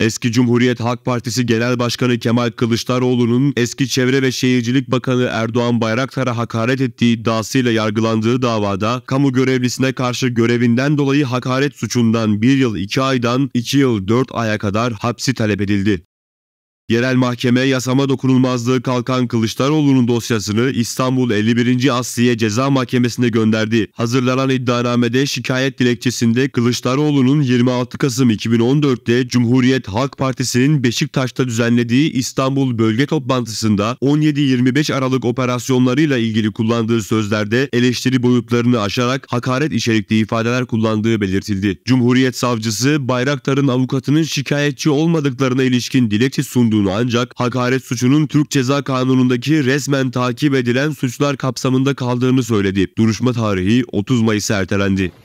Eski Cumhuriyet Halk Partisi Genel Başkanı Kemal Kılıçdaroğlu'nun eski Çevre ve Şehircilik Bakanı Erdoğan Bayraktar'a hakaret ettiği iddiasıyla yargılandığı davada kamu görevlisine karşı görevinden dolayı hakaret suçundan 1 yıl 2 aydan 2 yıl 4 aya kadar hapsi talep edildi. Yerel mahkeme yasama dokunulmazlığı kalkan Kılıçdaroğlu'nun dosyasını İstanbul 51. Asliye Ceza Mahkemesi'ne gönderdi. Hazırlanan iddianamede şikayet dilekçesinde Kılıçdaroğlu'nun 26 Kasım 2014'te Cumhuriyet Halk Partisi'nin Beşiktaş'ta düzenlediği İstanbul bölge toplantısında 17-25 Aralık operasyonlarıyla ilgili kullandığı sözlerde eleştiri boyutlarını aşarak hakaret içerikli ifadeler kullandığı belirtildi. Cumhuriyet Savcısı Bayraktar'ın avukatının şikayetçi olmadıklarına ilişkin dilekçe sundu olduğunu ancak hakaret suçunun Türk Ceza Kanunu'ndaki resmen takip edilen suçlar kapsamında kaldığını söyledi. Duruşma tarihi 30 Mayıs'a ertelendi.